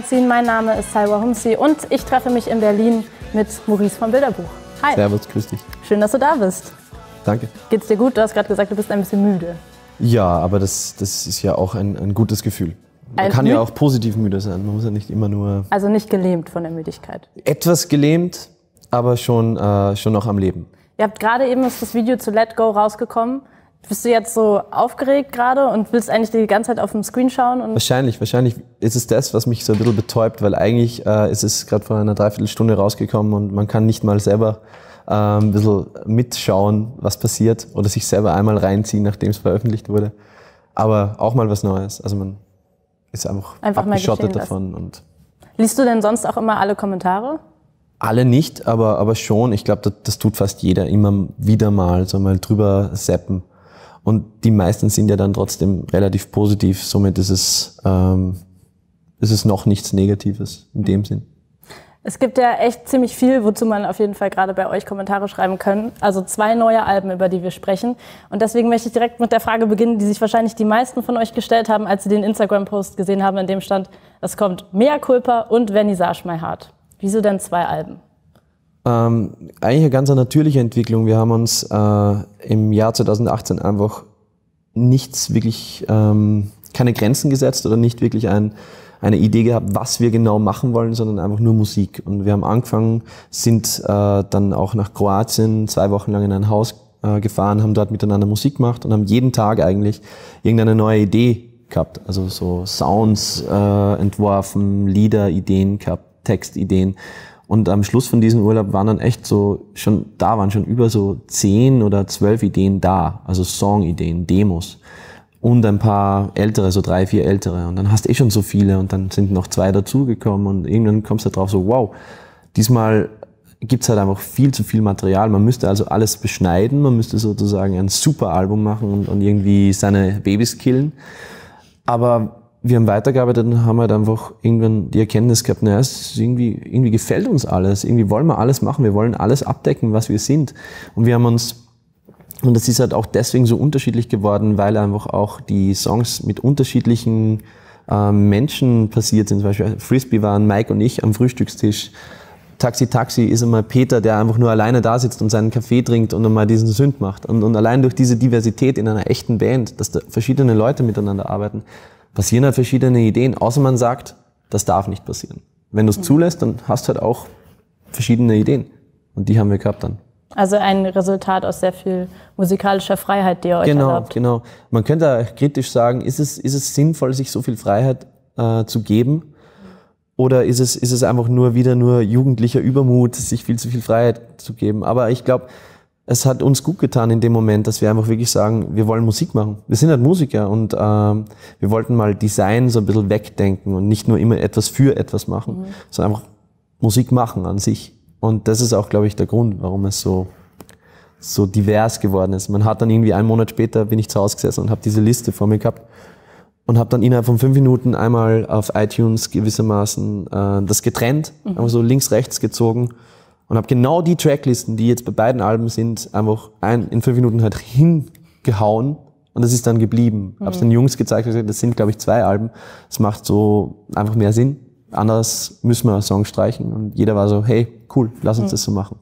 Magazin. Mein Name ist Salwa Humsi und ich treffe mich in Berlin mit Maurice vom Bilderbuch. Hi. Servus, grüß dich. Schön, dass du da bist. Danke. Geht's dir gut? Du hast gerade gesagt, du bist ein bisschen müde. Ja, aber das, das ist ja auch ein, ein gutes Gefühl. Man ein kann ja auch positiv müde sein. Man muss ja nicht immer nur. Also nicht gelähmt von der Müdigkeit. Etwas gelähmt, aber schon, äh, schon noch am Leben. Ihr habt gerade eben ist das Video zu Let Go rausgekommen. Bist du jetzt so aufgeregt gerade und willst eigentlich die ganze Zeit auf dem Screen schauen? wahrscheinlich, wahrscheinlich ist es das, was mich so ein bisschen betäubt, weil eigentlich äh, ist es gerade vor einer Dreiviertelstunde rausgekommen und man kann nicht mal selber äh, ein bisschen mitschauen, was passiert oder sich selber einmal reinziehen, nachdem es veröffentlicht wurde. Aber auch mal was Neues. Also man ist einfach, einfach abgeschottet davon. Und Liest du denn sonst auch immer alle Kommentare? Alle nicht, aber, aber schon. Ich glaube, das, das, tut fast jeder immer wieder mal, so mal drüber seppen. Und die meisten sind ja dann trotzdem relativ positiv. Somit ist es, ähm, ist es noch nichts Negatives in dem Sinn. Es gibt ja echt ziemlich viel, wozu man auf jeden Fall gerade bei euch Kommentare schreiben können. Also zwei neue Alben, über die wir sprechen. Und deswegen möchte ich direkt mit der Frage beginnen, die sich wahrscheinlich die meisten von euch gestellt haben, als sie den Instagram-Post gesehen haben, in dem stand, es kommt Mea Culpa und Vernissage My Heart. Wieso denn zwei Alben? Ähm, eigentlich eine ganz natürliche Entwicklung. Wir haben uns äh, im Jahr 2018 einfach nichts wirklich, ähm, keine Grenzen gesetzt oder nicht wirklich ein, eine Idee gehabt, was wir genau machen wollen, sondern einfach nur Musik. Und wir haben angefangen, sind äh, dann auch nach Kroatien zwei Wochen lang in ein Haus äh, gefahren, haben dort miteinander Musik gemacht und haben jeden Tag eigentlich irgendeine neue Idee gehabt. Also so Sounds äh, entworfen, Lieder, Ideen gehabt, Textideen. Und am Schluss von diesem Urlaub waren dann echt so schon, da waren schon über so zehn oder zwölf Ideen da, also Songideen, Demos und ein paar ältere, so drei, vier ältere. Und dann hast du eh schon so viele und dann sind noch zwei dazugekommen und irgendwann kommst du drauf so, wow, diesmal gibt's halt einfach viel zu viel Material. Man müsste also alles beschneiden, man müsste sozusagen ein super Album machen und, und irgendwie seine Babys killen. Aber wir haben weitergearbeitet und haben halt einfach irgendwann die Erkenntnis gehabt, naja, es irgendwie, irgendwie gefällt uns alles, irgendwie wollen wir alles machen, wir wollen alles abdecken, was wir sind. Und wir haben uns, und das ist halt auch deswegen so unterschiedlich geworden, weil einfach auch die Songs mit unterschiedlichen äh, Menschen passiert sind. Zum Beispiel Frisbee waren Mike und ich am Frühstückstisch. Taxi Taxi ist einmal Peter, der einfach nur alleine da sitzt und seinen Kaffee trinkt und einmal diesen Sünd macht. Und, und allein durch diese Diversität in einer echten Band, dass da verschiedene Leute miteinander arbeiten, passieren halt verschiedene Ideen, außer man sagt, das darf nicht passieren. Wenn du es mhm. zulässt, dann hast du halt auch verschiedene Ideen. Und die haben wir gehabt dann. Also ein Resultat aus sehr viel musikalischer Freiheit, die ihr euch genau, erlaubt. Genau, genau. Man könnte kritisch sagen, ist es, ist es sinnvoll, sich so viel Freiheit äh, zu geben? Oder ist es, ist es einfach nur wieder nur jugendlicher Übermut, sich viel zu viel Freiheit zu geben? Aber ich glaube, es hat uns gut getan in dem Moment, dass wir einfach wirklich sagen, wir wollen Musik machen. Wir sind halt Musiker und ähm, wir wollten mal Design so ein bisschen wegdenken und nicht nur immer etwas für etwas machen, mhm. sondern einfach Musik machen an sich. Und das ist auch, glaube ich, der Grund, warum es so so divers geworden ist. Man hat dann irgendwie einen Monat später bin ich zu Hause gesessen und habe diese Liste vor mir gehabt und habe dann innerhalb von fünf Minuten einmal auf iTunes gewissermaßen äh, das getrennt, mhm. einfach so links rechts gezogen und habe genau die Tracklisten, die jetzt bei beiden Alben sind, einfach ein, in fünf Minuten halt hingehauen und das ist dann geblieben. Mhm. Habe es den Jungs gezeigt, das sind glaube ich zwei Alben. Das macht so einfach mehr Sinn. Anders müssen wir Songs streichen und jeder war so, hey, cool, lass uns mhm. das so machen.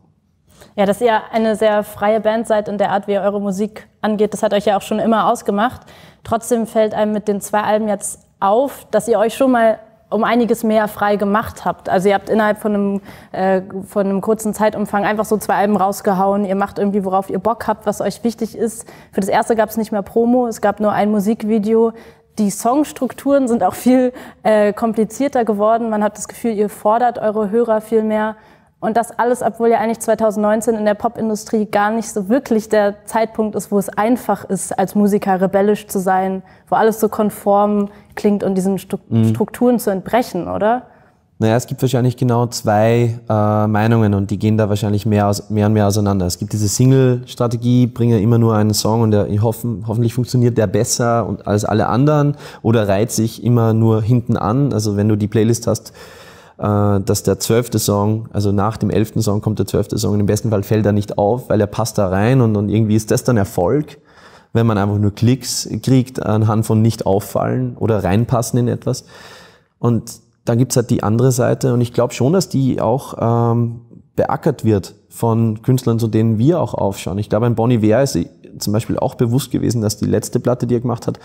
Ja, dass ihr eine sehr freie Band seid in der Art, wie ihr eure Musik angeht, das hat euch ja auch schon immer ausgemacht. Trotzdem fällt einem mit den zwei Alben jetzt auf, dass ihr euch schon mal um einiges mehr frei gemacht habt. Also ihr habt innerhalb von einem, äh, von einem kurzen Zeitumfang einfach so zwei Alben rausgehauen. Ihr macht irgendwie, worauf ihr Bock habt, was euch wichtig ist. Für das erste gab es nicht mehr Promo, es gab nur ein Musikvideo. Die Songstrukturen sind auch viel äh, komplizierter geworden. Man hat das Gefühl, ihr fordert eure Hörer viel mehr. Und das alles, obwohl ja eigentlich 2019 in der Popindustrie gar nicht so wirklich der Zeitpunkt ist, wo es einfach ist, als Musiker rebellisch zu sein, wo alles so konform klingt und diesen Stru mhm. Strukturen zu entbrechen, oder? Naja, es gibt wahrscheinlich genau zwei äh, Meinungen und die gehen da wahrscheinlich mehr, aus, mehr und mehr auseinander. Es gibt diese Single-Strategie, bringe immer nur einen Song und der, hoffen, hoffentlich funktioniert der besser und als alle anderen oder reiht sich immer nur hinten an. Also wenn du die Playlist hast, äh, dass der zwölfte Song, also nach dem elften Song kommt der zwölfte Song und im besten Fall fällt er nicht auf, weil er passt da rein und, und irgendwie ist das dann Erfolg, wenn man einfach nur Klicks kriegt anhand von nicht auffallen oder reinpassen in etwas. Und dann gibt's halt die andere Seite und ich glaube schon, dass die auch ähm, beackert wird von Künstlern, zu denen wir auch aufschauen. Ich glaube, ein Bonnie Iver ist zum Beispiel auch bewusst gewesen, dass die letzte Platte, die er gemacht hat,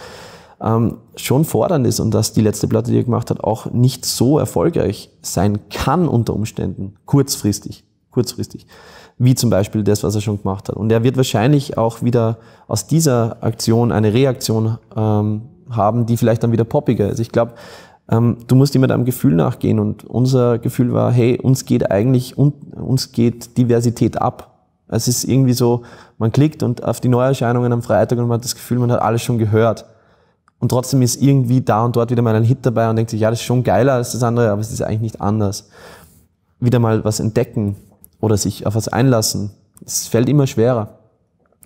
ähm, schon fordernd ist und dass die letzte Platte, die er gemacht hat, auch nicht so erfolgreich sein kann unter Umständen, kurzfristig, kurzfristig, wie zum Beispiel das, was er schon gemacht hat. Und er wird wahrscheinlich auch wieder aus dieser Aktion eine Reaktion ähm, haben, die vielleicht dann wieder poppiger ist. Ich glaube, ähm, du musst immer deinem Gefühl nachgehen und unser Gefühl war, hey, uns geht eigentlich, uns geht Diversität ab. Es ist irgendwie so, man klickt und auf die Neuerscheinungen am Freitag und man hat das Gefühl, man hat alles schon gehört und trotzdem ist irgendwie da und dort wieder mal ein Hit dabei und denkt sich, ja, das ist schon geiler als das andere, aber es ist eigentlich nicht anders. Wieder mal was entdecken oder sich auf was einlassen, es fällt immer schwerer.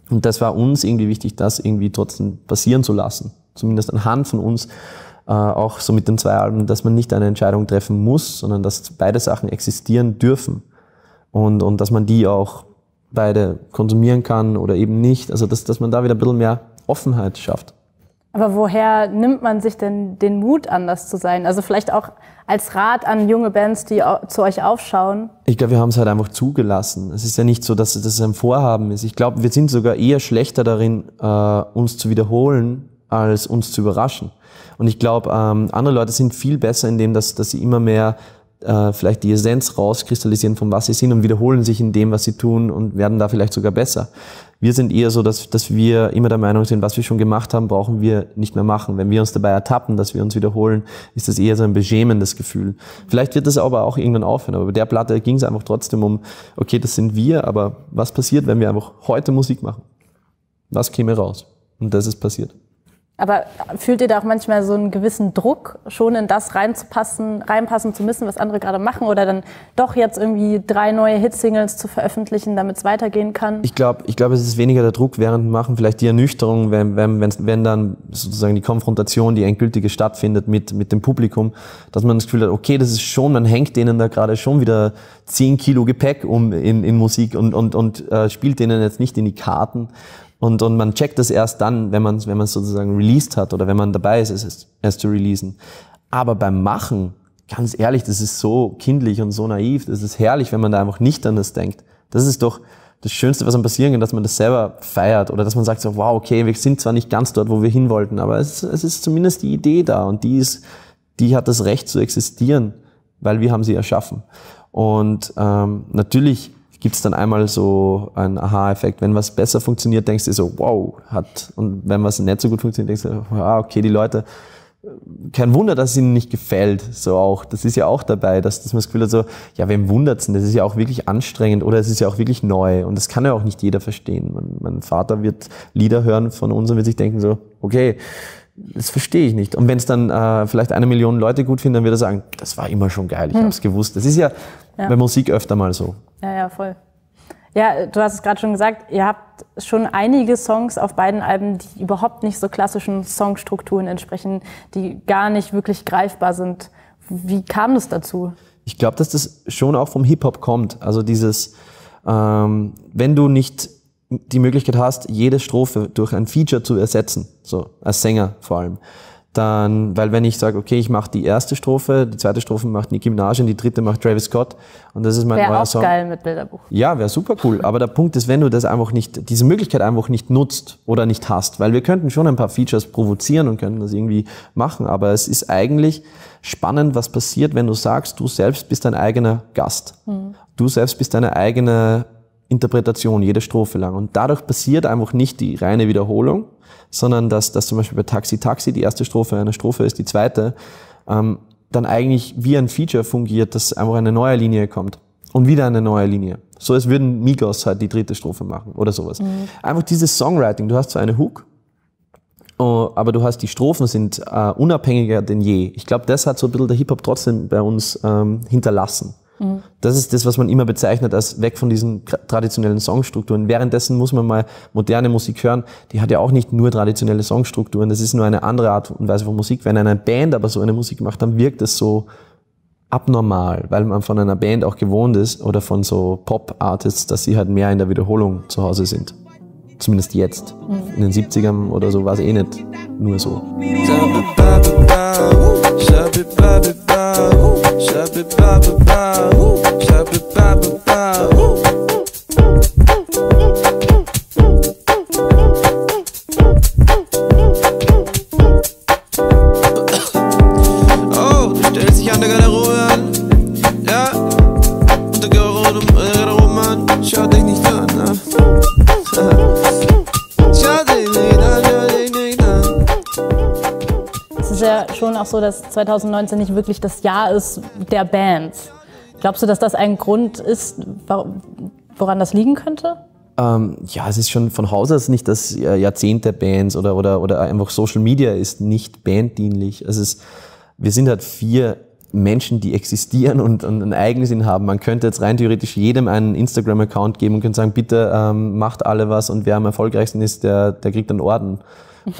Und das war uns irgendwie wichtig, das irgendwie trotzdem passieren zu lassen. Zumindest anhand von uns, äh, auch so mit den zwei Alben, dass man nicht eine Entscheidung treffen muss, sondern dass beide Sachen existieren dürfen. Und, und dass man die auch beide konsumieren kann oder eben nicht. Also dass, dass man da wieder ein bisschen mehr Offenheit schafft. Aber woher nimmt man sich denn den Mut, anders zu sein? Also vielleicht auch als Rat an junge Bands, die zu euch aufschauen. Ich glaube, wir haben es halt einfach zugelassen. Es ist ja nicht so, dass, es ein Vorhaben ist. Ich glaube, wir sind sogar eher schlechter darin, äh, uns zu wiederholen, als uns zu überraschen. Und ich glaube, ähm, andere Leute sind viel besser in dem, dass, dass sie immer mehr äh, vielleicht die Essenz rauskristallisieren, von was sie sind und wiederholen sich in dem, was sie tun und werden da vielleicht sogar besser. Wir sind eher so, dass, dass wir immer der Meinung sind, was wir schon gemacht haben, brauchen wir nicht mehr machen. Wenn wir uns dabei ertappen, dass wir uns wiederholen, ist das eher so ein beschämendes Gefühl. Vielleicht wird das aber auch irgendwann aufhören. Aber bei der Platte ging es einfach trotzdem um, okay, das sind wir, aber was passiert, wenn wir einfach heute Musik machen? Was käme raus? Und das ist passiert. Aber fühlt ihr da auch manchmal so einen gewissen Druck, schon in das reinzupassen, reinpassen zu müssen, was andere gerade machen? Oder dann doch jetzt irgendwie drei neue Hitsingles zu veröffentlichen, damit es weitergehen kann? Ich glaube, ich glaub, es ist weniger der Druck während Machen, vielleicht die Ernüchterung, wenn, wenn, wenn, wenn dann sozusagen die Konfrontation, die endgültige stattfindet mit, mit dem Publikum, dass man das Gefühl hat, okay, das ist schon, man hängt denen da gerade schon wieder zehn Kilo Gepäck um in, in Musik und, und, und äh, spielt denen jetzt nicht in die Karten. Und, und man checkt es erst dann, wenn man es wenn man's sozusagen released hat oder wenn man dabei ist, es, es zu releasen. Aber beim Machen, ganz ehrlich, das ist so kindlich und so naiv, das ist herrlich, wenn man da einfach nicht an das denkt. Das ist doch das Schönste, was einem passieren kann, dass man das selber feiert oder dass man sagt so, wow, okay, wir sind zwar nicht ganz dort, wo wir hin wollten, aber es, es ist zumindest die Idee da und die ist, die hat das Recht zu existieren, weil wir haben sie erschaffen. Und ähm, natürlich gibt es dann einmal so einen Aha-Effekt. Wenn was besser funktioniert, denkst du so, wow, hat. Und wenn was nicht so gut funktioniert, denkst du, ah, okay, die Leute, äh, kein Wunder, dass es ihnen nicht gefällt. So auch, das ist ja auch dabei, dass, dass man das Gefühl hat, so, ja, wem wundert's denn? Das ist ja auch wirklich anstrengend oder es ist ja auch wirklich neu. Und das kann ja auch nicht jeder verstehen. Mein, mein Vater wird Lieder hören von uns und wird sich denken so, okay, das verstehe ich nicht. Und wenn es dann äh, vielleicht eine Million Leute gut finden, dann wird er sagen, das war immer schon geil, ich hm. habe es gewusst. Das ist ja, ja bei Musik öfter mal so. Ja, ja, voll. Ja, du hast es gerade schon gesagt, ihr habt schon einige Songs auf beiden Alben, die überhaupt nicht so klassischen Songstrukturen entsprechen, die gar nicht wirklich greifbar sind. Wie kam das dazu? Ich glaube, dass das schon auch vom Hip-Hop kommt. Also dieses, ähm, wenn du nicht die Möglichkeit hast, jede Strophe durch ein Feature zu ersetzen, so als Sänger vor allem, dann, weil wenn ich sage, okay, ich mache die erste Strophe, die zweite Strophe macht Nicki Minaj und die dritte macht Travis Scott und das ist mein wär neuer auch Song. geil mit Bilderbuch. Ja, wäre super cool. Aber der Punkt ist, wenn du das einfach nicht, diese Möglichkeit einfach nicht nutzt oder nicht hast, weil wir könnten schon ein paar Features provozieren und könnten das irgendwie machen, aber es ist eigentlich spannend, was passiert, wenn du sagst, du selbst bist dein eigener Gast. Mhm. Du selbst bist deine eigene Interpretation, jede Strophe lang. Und dadurch passiert einfach nicht die reine Wiederholung, sondern dass, dass zum Beispiel bei Taxi Taxi die erste Strophe eine Strophe ist, die zweite, ähm, dann eigentlich wie ein Feature fungiert, dass einfach eine neue Linie kommt und wieder eine neue Linie. So als würden Migos halt die dritte Strophe machen oder sowas. Mhm. Einfach dieses Songwriting, du hast so eine Hook, Oh, aber du hast, die Strophen sind äh, unabhängiger denn je. Ich glaube, das hat so ein bisschen der Hip-Hop trotzdem bei uns ähm, hinterlassen. Mhm. Das ist das, was man immer bezeichnet als weg von diesen traditionellen Songstrukturen. Währenddessen muss man mal moderne Musik hören, die hat ja auch nicht nur traditionelle Songstrukturen, das ist nur eine andere Art und Weise von Musik. Wenn eine Band aber so eine Musik macht, dann wirkt das so abnormal, weil man von einer Band auch gewohnt ist oder von so Pop-Artists, dass sie halt mehr in der Wiederholung zu Hause sind. Zumindest jetzt. Mhm. In den 70ern oder so war es eh nicht nur so. ba, pop, ba ba ba, pop, ba pop. so, dass 2019 nicht wirklich das Jahr ist der Bands. Glaubst du, dass das ein Grund ist, woran das liegen könnte? Ähm, ja, es ist schon von Haus aus nicht das Jahrzehnt der Bands oder, oder, oder einfach Social Media ist nicht banddienlich. Also es, wir sind halt vier Menschen, die existieren und, und einen Eigensinn haben. Man könnte jetzt rein theoretisch jedem einen Instagram-Account geben und könnte sagen, bitte ähm, macht alle was und wer am erfolgreichsten ist, der, der kriegt einen Orden.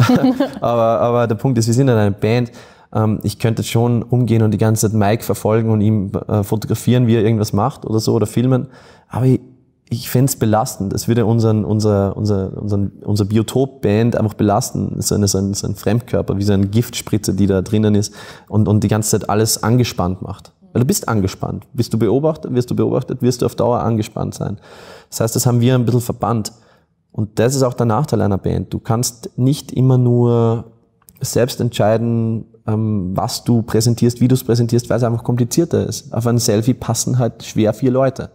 aber, aber der Punkt ist, wir sind halt eine Band ähm, ich könnte schon umgehen und die ganze Zeit Mike verfolgen und ihm äh, fotografieren, wie er irgendwas macht oder so oder filmen. Aber ich, ich fände es belastend. Es würde unseren, unser, unser, unseren, unser Biotop-Band einfach belasten. So ein, so, ein, so ein Fremdkörper, wie so eine Giftspritze, die da drinnen ist und, und die ganze Zeit alles angespannt macht. Weil du bist angespannt. Bist du beobachtet, wirst du beobachtet, wirst du auf Dauer angespannt sein. Das heißt, das haben wir ein bisschen verbannt. Und das ist auch der Nachteil einer Band. Du kannst nicht immer nur selbst entscheiden, ähm, was du präsentierst, wie du es präsentierst, weil es einfach komplizierter ist. Auf ein Selfie passen halt schwer vier Leute.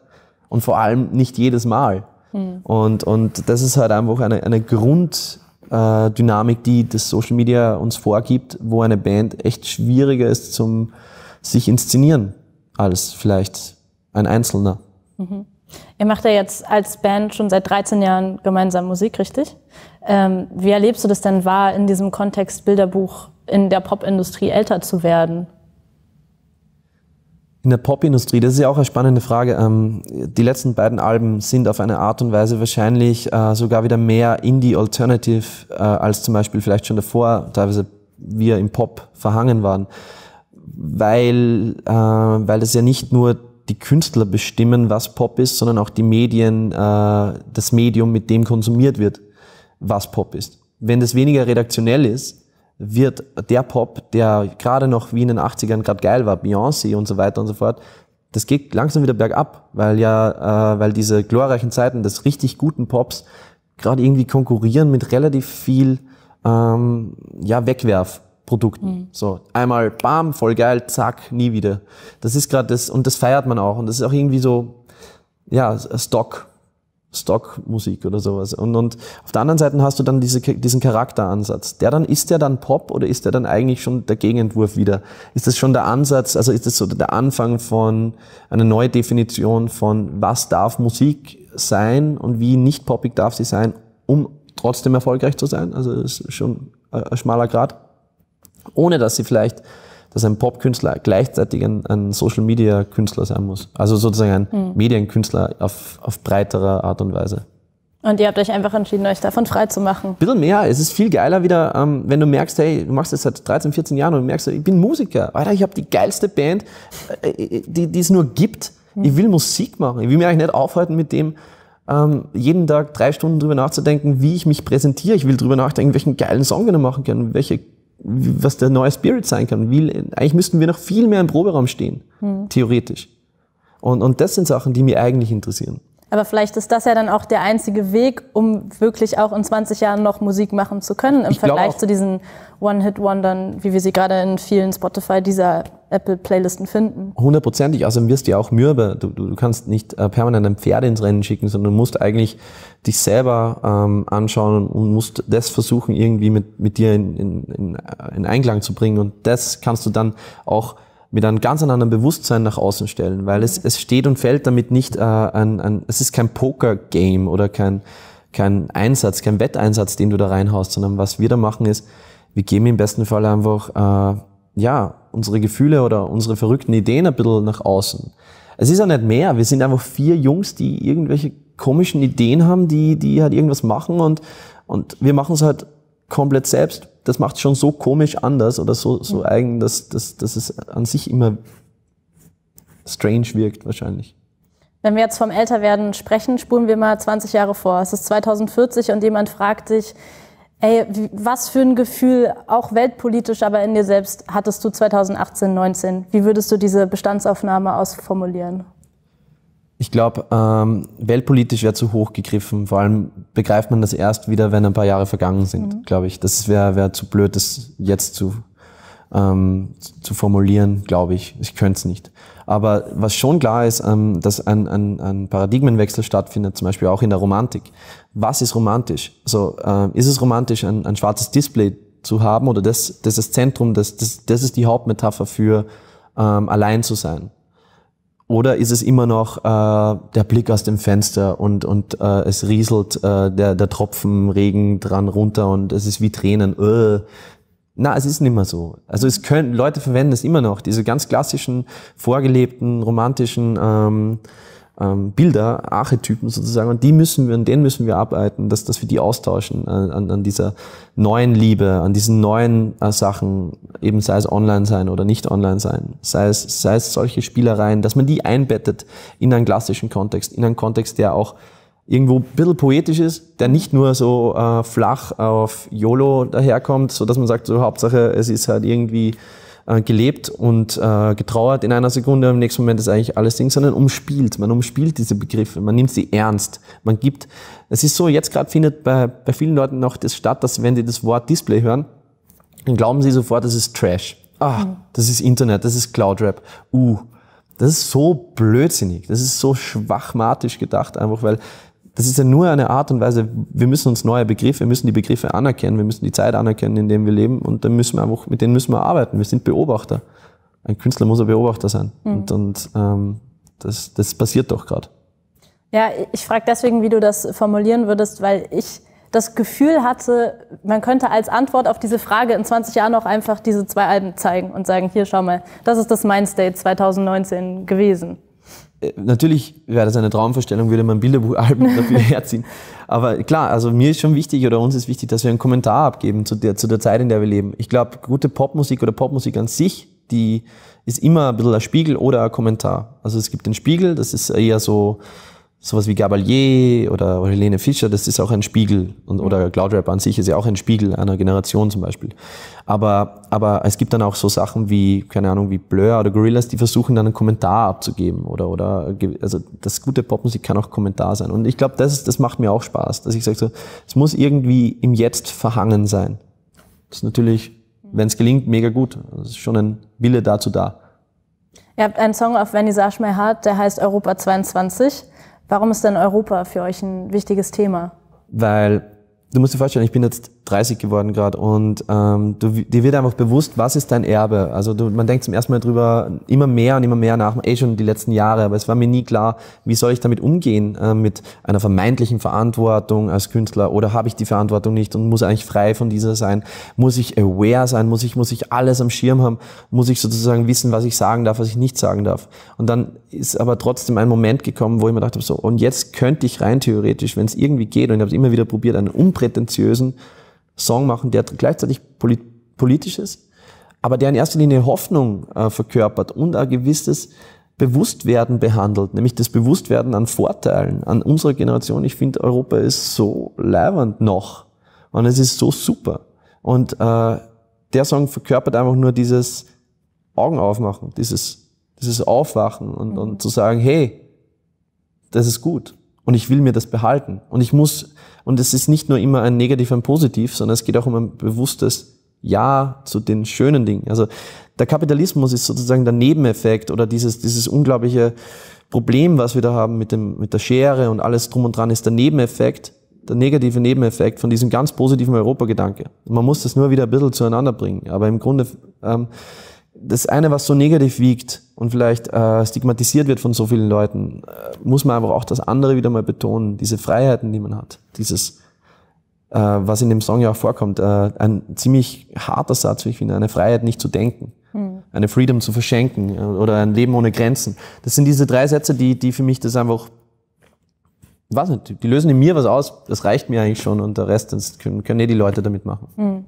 Und vor allem nicht jedes Mal. Mhm. Und, und das ist halt einfach eine, eine Grunddynamik, äh, die das Social Media uns vorgibt, wo eine Band echt schwieriger ist zum sich inszenieren als vielleicht ein Einzelner. Mhm. Ihr macht ja jetzt als Band schon seit 13 Jahren gemeinsam Musik, richtig? Ähm, wie erlebst du das denn wahr, in diesem Kontext Bilderbuch in der Popindustrie älter zu werden? In der Popindustrie, das ist ja auch eine spannende Frage. Ähm, die letzten beiden Alben sind auf eine Art und Weise wahrscheinlich äh, sogar wieder mehr Indie-Alternative äh, als zum Beispiel vielleicht schon davor, teilweise wir im Pop verhangen waren, weil, äh, weil das ja nicht nur die Künstler bestimmen, was Pop ist, sondern auch die Medien, äh, das Medium, mit dem konsumiert wird, was Pop ist. Wenn das weniger redaktionell ist, wird der Pop, der gerade noch wie in den 80ern gerade geil war, Beyoncé und so weiter und so fort, das geht langsam wieder bergab, weil ja, äh, weil diese glorreichen Zeiten des richtig guten Pops gerade irgendwie konkurrieren mit relativ viel ähm, ja, Wegwerf Produkten. Mhm. So, einmal bam, voll geil, zack, nie wieder. Das ist gerade das, und das feiert man auch. Und das ist auch irgendwie so, ja, Stock. Stockmusik oder sowas. Und, und auf der anderen Seite hast du dann diese, diesen Charakteransatz. Der dann, ist der dann Pop oder ist der dann eigentlich schon der Gegenentwurf wieder? Ist das schon der Ansatz, also ist das so der Anfang von einer Definition von was darf Musik sein und wie nicht poppig darf sie sein, um trotzdem erfolgreich zu sein? Also das ist schon ein schmaler Grad ohne dass sie vielleicht, dass ein Popkünstler gleichzeitig ein, ein Social-Media-Künstler sein muss. Also sozusagen ein mhm. Medienkünstler auf, auf breiterer Art und Weise. Und ihr habt euch einfach entschieden, euch davon frei zu machen. Ein bisschen mehr. Es ist viel geiler wieder, ähm, wenn du merkst, hey, du machst das seit 13, 14 Jahren und merkst, ich bin Musiker. Alter, ich habe die geilste Band, äh, äh, äh, die, die es nur gibt. Hm. Ich will Musik machen. Ich will mir eigentlich nicht aufhalten mit dem, ähm, jeden Tag drei Stunden drüber nachzudenken, wie ich mich präsentiere. Ich will drüber nachdenken, welchen geilen Song wir machen können, welche was der neue Spirit sein kann. Wie, eigentlich müssten wir noch viel mehr im Proberaum stehen, mhm. theoretisch. Und, und das sind Sachen, die mir eigentlich interessieren. Aber vielleicht ist das ja dann auch der einzige Weg, um wirklich auch in 20 Jahren noch Musik machen zu können, im ich Vergleich zu diesen One-Hit-Wondern, wie wir sie gerade in vielen Spotify dieser Apple-Playlisten finden. Hundertprozentig, außerdem also wirst du ja auch mürbe. Du, du, du kannst nicht äh, permanent ein Pferd ins Rennen schicken, sondern du musst eigentlich dich selber ähm, anschauen und musst das versuchen, irgendwie mit, mit dir in, in, in äh, Einklang zu bringen. Und das kannst du dann auch mit einem ganz anderen Bewusstsein nach außen stellen, weil es, es steht und fällt damit nicht äh, ein, ein, es ist kein Poker-Game oder kein, kein Einsatz, kein Wetteinsatz, den du da reinhaust, sondern was wir da machen ist, wir geben im besten Fall einfach, äh, ja, unsere Gefühle oder unsere verrückten Ideen ein bisschen nach außen. Es ist ja nicht mehr, wir sind einfach vier Jungs, die irgendwelche komischen Ideen haben, die, die halt irgendwas machen und, und wir machen es halt komplett selbst das macht schon so komisch anders oder so, so mhm. eigen, dass, dass, dass es an sich immer strange wirkt wahrscheinlich. Wenn wir jetzt vom Älterwerden sprechen, spulen wir mal 20 Jahre vor. Es ist 2040 und jemand fragt dich, ey, was für ein Gefühl, auch weltpolitisch, aber in dir selbst, hattest du 2018, 19? Wie würdest du diese Bestandsaufnahme ausformulieren? Ich glaube, ähm, weltpolitisch wäre zu hoch gegriffen. Vor allem begreift man das erst wieder, wenn ein paar Jahre vergangen sind, mhm. glaube ich. Das wäre wär zu blöd, das jetzt zu, ähm, zu formulieren, glaube ich. Ich könnte es nicht. Aber was schon klar ist, ähm, dass ein, ein, ein Paradigmenwechsel stattfindet, zum Beispiel auch in der Romantik. Was ist romantisch? So, also, äh, ist es romantisch, ein, ein schwarzes Display zu haben oder das, das ist das Zentrum, das, das, das ist die Hauptmetapher für ähm, allein zu sein. Oder ist es immer noch äh, der Blick aus dem Fenster und, und äh, es rieselt äh, der, der Tropfen Regen dran runter und es ist wie Tränen. Äh. Na, es ist nicht mehr so. Also es können Leute verwenden es immer noch diese ganz klassischen vorgelebten romantischen ähm, ähm, Bilder, Archetypen sozusagen, und die müssen wir, an denen müssen wir arbeiten, dass, dass wir die austauschen äh, an, an dieser neuen Liebe, an diesen neuen äh, Sachen, eben sei es online sein oder nicht online sein, sei es, sei es solche Spielereien, dass man die einbettet in einen klassischen Kontext, in einen Kontext, der auch irgendwo ein bisschen poetisch ist, der nicht nur so äh, flach auf YOLO daherkommt, so dass man sagt, so Hauptsache es ist halt irgendwie äh, gelebt und äh, getrauert in einer Sekunde. Im nächsten Moment ist eigentlich alles Ding, sondern umspielt. Man umspielt diese Begriffe, man nimmt sie ernst. Man gibt, es ist so, jetzt gerade findet bei, bei vielen Leuten noch das statt, dass wenn die das Wort Display hören, dann glauben sie sofort, das ist Trash. Ah, mhm. das ist Internet, das ist Cloudrap. Uh, das ist so blödsinnig, das ist so schwachmatisch gedacht, einfach weil das ist ja nur eine Art und Weise, wir müssen uns neue Begriffe, wir müssen die Begriffe anerkennen, wir müssen die Zeit anerkennen, in der wir leben und dann müssen wir einfach, mit denen müssen wir arbeiten. Wir sind Beobachter. Ein Künstler muss ein Beobachter sein. Mhm. Und, und ähm, das, das passiert doch gerade. Ja, ich frage deswegen, wie du das formulieren würdest, weil ich das Gefühl hatte, man könnte als Antwort auf diese Frage in 20 Jahren auch einfach diese zwei Alben zeigen und sagen, hier schau mal, das ist das Mindstate 2019 gewesen. Äh, natürlich wäre das eine Traumvorstellung, würde man Bilderbuchalben dafür herziehen. Aber klar, also mir ist schon wichtig oder uns ist wichtig, dass wir einen Kommentar abgeben zu der, zu der Zeit, in der wir leben. Ich glaube, gute Popmusik oder Popmusik an sich, die ist immer ein bisschen ein Spiegel oder ein Kommentar. Also es gibt den Spiegel, das ist eher so sowas wie Gabalier oder, Helene Fischer, das ist auch ein Spiegel. Und, mhm. Oder Cloudrap an sich ist ja auch ein Spiegel einer Generation zum Beispiel. Aber, aber es gibt dann auch so Sachen wie, keine Ahnung, wie Blur oder Gorillas, die versuchen dann einen Kommentar abzugeben. Oder, oder also das gute Popmusik kann auch Kommentar sein. Und ich glaube, das, das macht mir auch Spaß, dass ich sage so, es muss irgendwie im Jetzt verhangen sein. Das ist natürlich, wenn es gelingt, mega gut. Also es ist schon ein Wille dazu da. Ihr habt einen Song auf Vernissage My Heart, der heißt Europa 22. Warum ist denn Europa für euch ein wichtiges Thema? Weil, du musst dir vorstellen, ich bin jetzt 30 geworden gerade und ähm, du, dir wird einfach bewusst, was ist dein Erbe. Also du, man denkt zum ersten Mal drüber immer mehr und immer mehr nach, eh schon die letzten Jahre, aber es war mir nie klar, wie soll ich damit umgehen äh, mit einer vermeintlichen Verantwortung als Künstler oder habe ich die Verantwortung nicht und muss eigentlich frei von dieser sein? Muss ich aware sein? Muss ich, muss ich alles am Schirm haben? Muss ich sozusagen wissen, was ich sagen darf, was ich nicht sagen darf? Und dann ist aber trotzdem ein Moment gekommen, wo ich mir dachte, so, und jetzt könnte ich rein theoretisch, wenn es irgendwie geht, und ich habe es immer wieder probiert, einen unprätentiösen, Song machen, der gleichzeitig polit politisch ist, aber der in erster Linie Hoffnung äh, verkörpert und ein gewisses Bewusstwerden behandelt, nämlich das Bewusstwerden an Vorteilen, an unserer Generation. Ich finde, Europa ist so leibend noch und es ist so super. Und äh, der Song verkörpert einfach nur dieses Augen aufmachen, dieses, dieses Aufwachen und, mhm. und zu sagen, hey, das ist gut und ich will mir das behalten und ich muss und es ist nicht nur immer ein Negativ, ein Positiv, sondern es geht auch um ein bewusstes Ja zu den schönen Dingen. Also der Kapitalismus ist sozusagen der Nebeneffekt oder dieses, dieses unglaubliche Problem, was wir da haben mit, dem, mit der Schere und alles drum und dran, ist der Nebeneffekt, der negative Nebeneffekt von diesem ganz positiven Europagedanke. Man muss das nur wieder ein bisschen zueinander bringen. Aber im Grunde ähm, das eine, was so negativ wiegt und vielleicht äh, stigmatisiert wird von so vielen Leuten, äh, muss man einfach auch das andere wieder mal betonen, diese Freiheiten, die man hat, dieses, äh, was in dem Song ja auch vorkommt, äh, ein ziemlich harter Satz, wie ich finde, eine Freiheit nicht zu denken, mhm. eine Freedom zu verschenken oder ein Leben ohne Grenzen. Das sind diese drei Sätze, die, die für mich das einfach, was nicht, die lösen in mir was aus, das reicht mir eigentlich schon und der Rest, das können, können eh die Leute damit machen. Mhm.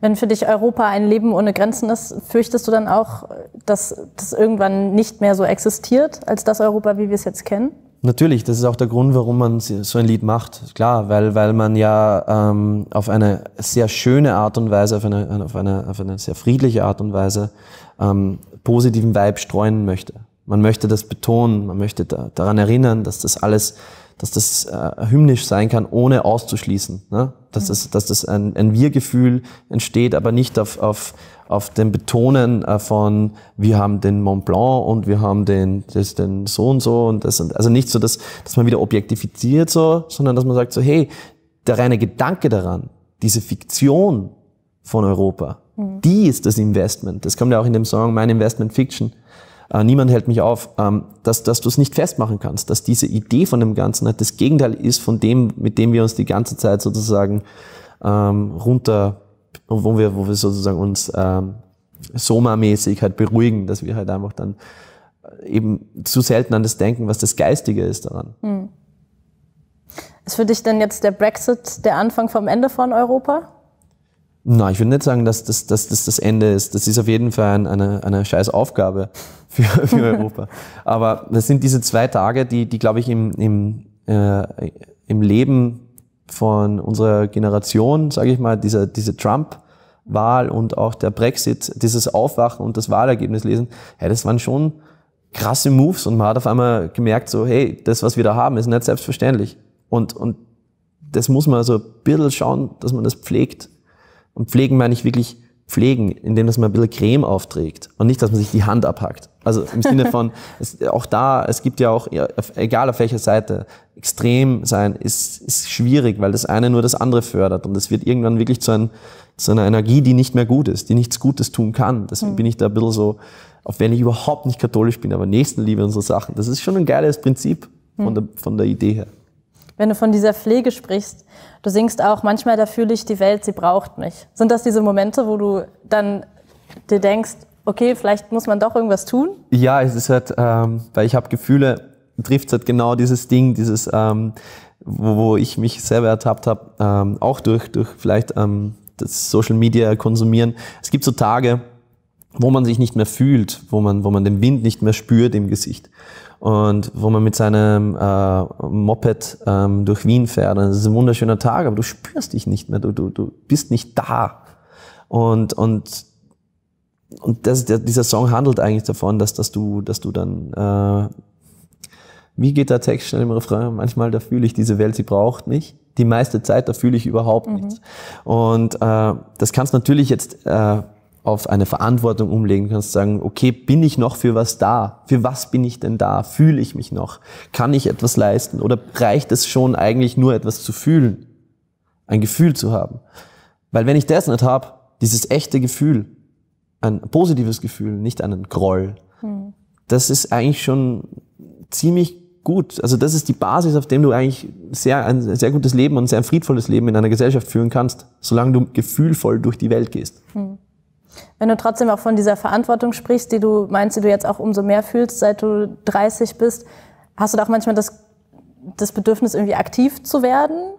Wenn für dich Europa ein Leben ohne Grenzen ist, fürchtest du dann auch, dass das irgendwann nicht mehr so existiert als das Europa, wie wir es jetzt kennen? Natürlich, das ist auch der Grund, warum man so ein Lied macht. Klar, weil, weil man ja ähm, auf eine sehr schöne Art und Weise, auf eine, auf eine, auf eine sehr friedliche Art und Weise ähm, positiven Vibe streuen möchte. Man möchte das betonen, man möchte da, daran erinnern, dass das alles dass das äh, hymnisch sein kann, ohne auszuschließen. Ne? Dass, das, mhm. dass das ein, ein Wir-Gefühl entsteht, aber nicht auf, auf, auf dem Betonen äh, von, wir haben den Mont Blanc und wir haben den, das, den so und so und das. Und, also nicht so, dass, dass man wieder objektifiziert so, sondern dass man sagt so, hey, der reine Gedanke daran, diese Fiktion von Europa, mhm. die ist das Investment. Das kommt ja auch in dem Song Mein Investment Fiction. Äh, niemand hält mich auf, ähm, dass, dass du es nicht festmachen kannst, dass diese Idee von dem Ganzen halt das Gegenteil ist von dem, mit dem wir uns die ganze Zeit sozusagen ähm, runter, wo wir, wo wir sozusagen uns ähm, soma halt beruhigen, dass wir halt einfach dann äh, eben zu selten an das denken, was das Geistige ist daran. Hm. Ist für dich denn jetzt der Brexit der Anfang vom Ende von Europa? Na, ich würde nicht sagen, dass das, dass das das Ende ist. Das ist auf jeden Fall eine, eine scheiß Aufgabe für, für Europa. Aber das sind diese zwei Tage, die, die glaube ich, im, im, äh, im Leben von unserer Generation, sage ich mal, dieser, diese Trump-Wahl und auch der Brexit, dieses Aufwachen und das Wahlergebnis lesen, hey, das waren schon krasse Moves und man hat auf einmal gemerkt, so, hey, das, was wir da haben, ist nicht selbstverständlich. Und, und das muss man so ein bisschen schauen, dass man das pflegt und pflegen meine ich wirklich pflegen, indem dass man ein bisschen Creme aufträgt und nicht, dass man sich die Hand abhackt. Also im Sinne von, es, auch da, es gibt ja auch, egal auf welcher Seite, extrem sein ist, ist schwierig, weil das eine nur das andere fördert und es wird irgendwann wirklich zu, ein, zu einer Energie, die nicht mehr gut ist, die nichts Gutes tun kann. Deswegen mhm. bin ich da ein bisschen so, auch wenn ich überhaupt nicht katholisch bin, aber Nächstenliebe und so Sachen, das ist schon ein geiles Prinzip von, mhm. der, von der Idee her. Wenn du von dieser Pflege sprichst, du singst auch, manchmal da fühle ich die Welt, sie braucht mich. Sind das diese Momente, wo du dann dir denkst, okay, vielleicht muss man doch irgendwas tun? Ja, es ist halt, ähm, weil ich habe Gefühle, trifft es halt genau dieses Ding, dieses, ähm, wo, wo ich mich selber ertappt habe, ähm, auch durch, durch vielleicht ähm, das Social Media konsumieren. Es gibt so Tage, wo man sich nicht mehr fühlt, wo man, wo man den Wind nicht mehr spürt im Gesicht und wo man mit seinem äh, Moped ähm, durch Wien fährt. Und es ist ein wunderschöner Tag, aber du spürst dich nicht mehr, du, du, du bist nicht da. Und, und, und das, der, dieser Song handelt eigentlich davon, dass, dass, du, dass du dann, äh, wie geht der Text schnell im Refrain? Manchmal, da fühle ich diese Welt, sie braucht mich. Die meiste Zeit, da fühle ich überhaupt mhm. nichts. Und äh, das kannst natürlich jetzt... Äh, auf eine Verantwortung umlegen kannst, sagen, okay, bin ich noch für was da? Für was bin ich denn da? Fühle ich mich noch? Kann ich etwas leisten? Oder reicht es schon eigentlich nur etwas zu fühlen? Ein Gefühl zu haben? Weil wenn ich das nicht habe, dieses echte Gefühl, ein positives Gefühl, nicht einen Groll, hm. das ist eigentlich schon ziemlich gut. Also das ist die Basis, auf dem du eigentlich sehr, ein sehr gutes Leben und sehr ein friedvolles Leben in einer Gesellschaft führen kannst, solange du gefühlvoll durch die Welt gehst. Hm. Wenn du trotzdem auch von dieser Verantwortung sprichst, die du meinst, die du jetzt auch umso mehr fühlst, seit du 30 bist, hast du da auch manchmal das, das Bedürfnis, irgendwie aktiv zu werden?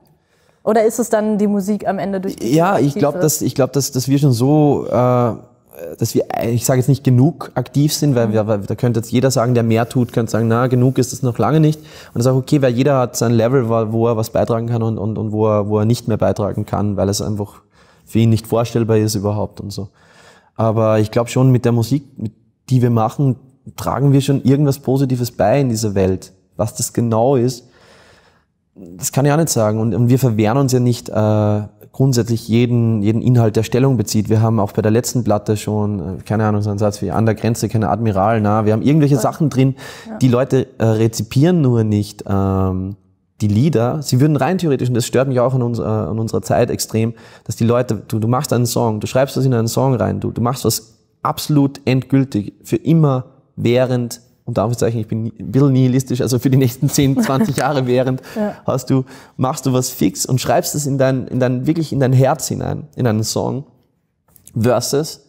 Oder ist es dann die Musik am Ende durch die Ja, ich glaube, dass, glaub, dass, dass wir schon so, äh, dass wir, ich sage jetzt nicht genug aktiv sind, weil, wir, weil da könnte jetzt jeder sagen, der mehr tut, könnte sagen, na, genug ist es noch lange nicht. Und das ist auch okay, weil jeder hat sein Level, wo er was beitragen kann und, und, und wo, er, wo er nicht mehr beitragen kann, weil es einfach für ihn nicht vorstellbar ist überhaupt und so. Aber ich glaube schon, mit der Musik, die wir machen, tragen wir schon irgendwas Positives bei in dieser Welt. Was das genau ist, das kann ich auch nicht sagen. Und, und wir verwehren uns ja nicht äh, grundsätzlich jeden, jeden Inhalt, der Stellung bezieht. Wir haben auch bei der letzten Platte schon, äh, keine Ahnung, so einen Satz wie an der Grenze, keine Admiral, na, wir haben irgendwelche Sachen drin, die Leute äh, rezipieren nur nicht. Ähm, die Lieder, sie würden rein theoretisch, und das stört mich auch an, uns, äh, an unserer Zeit extrem, dass die Leute, du, du machst einen Song, du schreibst was in einen Song rein, du, du machst was absolut endgültig, für immer während, und Anführungszeichen, ich bin ein bisschen nihilistisch, also für die nächsten 10, 20 Jahre während, ja. hast du, machst du was fix und schreibst es in dein, in dein, wirklich in dein Herz hinein, in einen Song, versus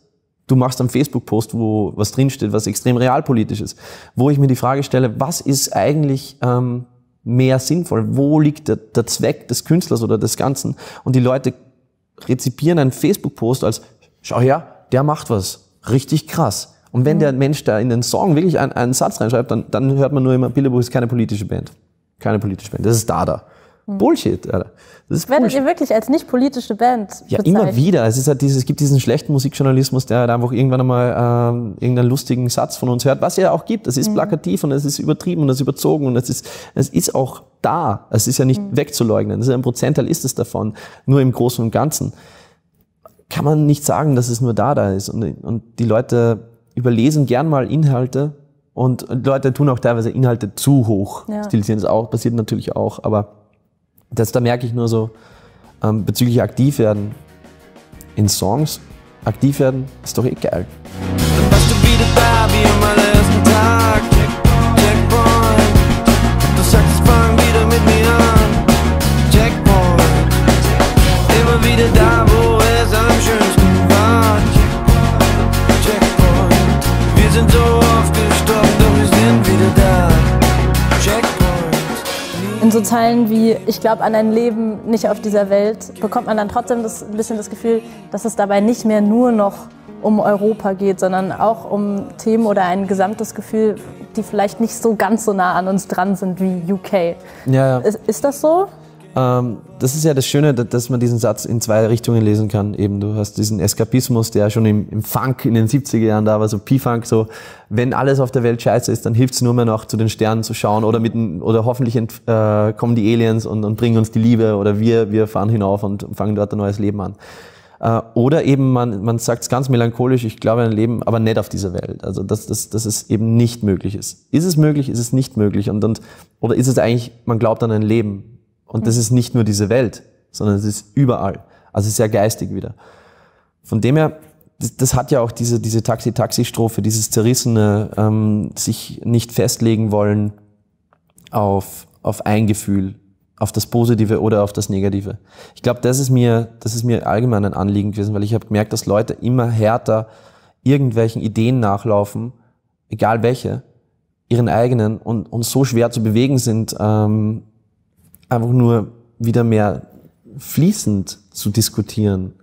du machst einen Facebook-Post, wo was drinsteht, was extrem realpolitisch ist, wo ich mir die Frage stelle, was ist eigentlich, ähm, mehr sinnvoll? Wo liegt der, der Zweck des Künstlers oder des Ganzen? Und die Leute rezipieren einen Facebook-Post als, schau her, der macht was. Richtig krass. Und wenn mhm. der Mensch da in den Song wirklich einen, einen Satz reinschreibt, dann, dann hört man nur immer, Billaboo ist keine politische Band. Keine politische Band. Das ist Dada. Hm. Bullshit, Alter. Das ist Werdet ihr wirklich als nicht politische Band Ja, immer wieder. Es, ist halt dieses, es gibt diesen schlechten Musikjournalismus, der halt einfach irgendwann einmal ähm, irgendeinen lustigen Satz von uns hört, was ja auch gibt. Es ist mhm. plakativ und es ist übertrieben und es ist überzogen und es ist, es ist auch da. Es ist ja nicht mhm. wegzuleugnen. ein Prozentteil ist es davon, nur im Großen und Ganzen. Kann man nicht sagen, dass es nur da da ist. Und, und die Leute überlesen gern mal Inhalte und Leute tun auch teilweise Inhalte zu hoch. Ja. Stilisieren es auch, passiert natürlich auch, aber das, da merke ich nur so, ähm, bezüglich aktiv werden in Songs, aktiv werden ist doch eh geil. Zeilen wie Ich glaube an ein Leben nicht auf dieser Welt, bekommt man dann trotzdem das, ein bisschen das Gefühl, dass es dabei nicht mehr nur noch um Europa geht, sondern auch um Themen oder ein gesamtes Gefühl, die vielleicht nicht so ganz so nah an uns dran sind wie UK. Ja, ja. Ist, ist das so? Ähm, das ist ja das Schöne, dass man diesen Satz in zwei Richtungen lesen kann. Eben, du hast diesen Eskapismus, der schon im, im Funk in den 70er Jahren da war, so P-Funk, so, wenn alles auf der Welt scheiße ist, dann hilft's nur mehr noch, zu den Sternen zu schauen oder mit, oder hoffentlich ent, äh, kommen die Aliens und, und bringen uns die Liebe oder wir, wir fahren hinauf und fangen dort ein neues Leben an. Äh, oder eben, man, man sagt es ganz melancholisch, ich glaube an ein Leben, aber nicht auf dieser Welt. Also, dass, dass, dass es eben nicht möglich ist. Ist es möglich, ist es nicht möglich? Und, und, oder ist es eigentlich, man glaubt an ein Leben, und das ist nicht nur diese Welt, sondern es ist überall. Also sehr geistig wieder. Von dem her, das, das hat ja auch diese, diese Taxi-Taxi-Strophe, dieses zerrissene, ähm, sich nicht festlegen wollen auf, auf ein Gefühl, auf das Positive oder auf das Negative. Ich glaube, das ist mir, das ist mir allgemein ein Anliegen gewesen, weil ich habe gemerkt, dass Leute immer härter irgendwelchen Ideen nachlaufen, egal welche, ihren eigenen und, und so schwer zu bewegen sind, ähm, einfach nur wieder mehr fließend zu diskutieren.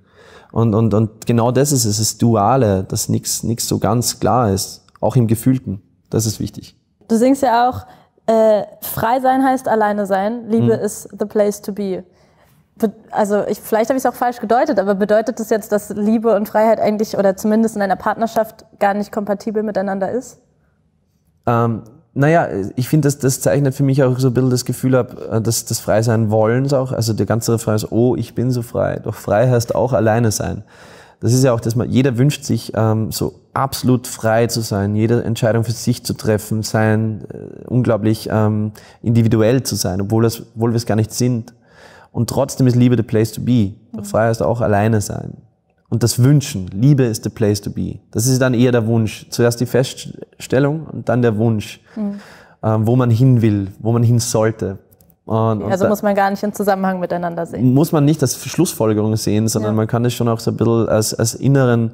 Und, und, und genau das ist es, das Duale, dass nichts nichts so ganz klar ist, auch im Gefühlten. Das ist wichtig. Du singst ja auch, äh, frei sein heißt alleine sein, Liebe hm. ist the place to be. Be also ich, vielleicht habe ich es auch falsch gedeutet, aber bedeutet das jetzt, dass Liebe und Freiheit eigentlich oder zumindest in einer Partnerschaft gar nicht kompatibel miteinander ist? Ähm, naja, ich finde, das, das zeichnet für mich auch so ein bisschen das Gefühl ab, äh, dass das Frei sein Wollens auch, also der ganze Refrain ist, oh, ich bin so frei, doch frei heißt auch alleine sein. Das ist ja auch, dass man, jeder wünscht sich, ähm, so absolut frei zu sein, jede Entscheidung für sich zu treffen, sein, äh, unglaublich ähm, individuell zu sein, obwohl, das, obwohl wir es gar nicht sind. Und trotzdem ist Liebe the place to be. Doch mhm. frei heißt auch alleine sein und das Wünschen. Liebe ist the place to be. Das ist dann eher der Wunsch. Zuerst die Feststellung und dann der Wunsch, mhm. ähm, wo man hin will, wo man hin sollte. Und, und also muss man gar nicht im Zusammenhang miteinander sehen. Muss man nicht als Schlussfolgerung sehen, sondern ja. man kann das schon auch so ein bisschen als, als inneren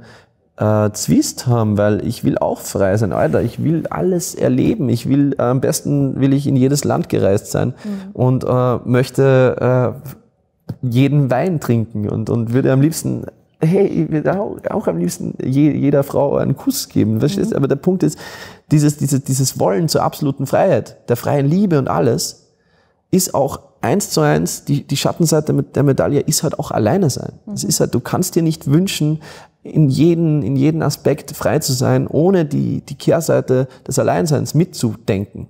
äh, Zwist haben, weil ich will auch frei sein, Alter, ich will alles erleben, ich will, äh, am besten will ich in jedes Land gereist sein mhm. und äh, möchte äh, jeden Wein trinken und, und würde am liebsten hey, ich will auch, auch am liebsten je, jeder Frau einen Kuss geben. Verstehst? Mhm. Aber der Punkt ist, dieses, dieses, dieses Wollen zur absoluten Freiheit, der freien Liebe und alles, ist auch eins zu eins, die, die Schattenseite der Medaille ist halt auch alleine sein. Mhm. Es ist halt, du kannst dir nicht wünschen, in jeden, in jeden Aspekt frei zu sein, ohne die, die Kehrseite des Alleinseins mitzudenken.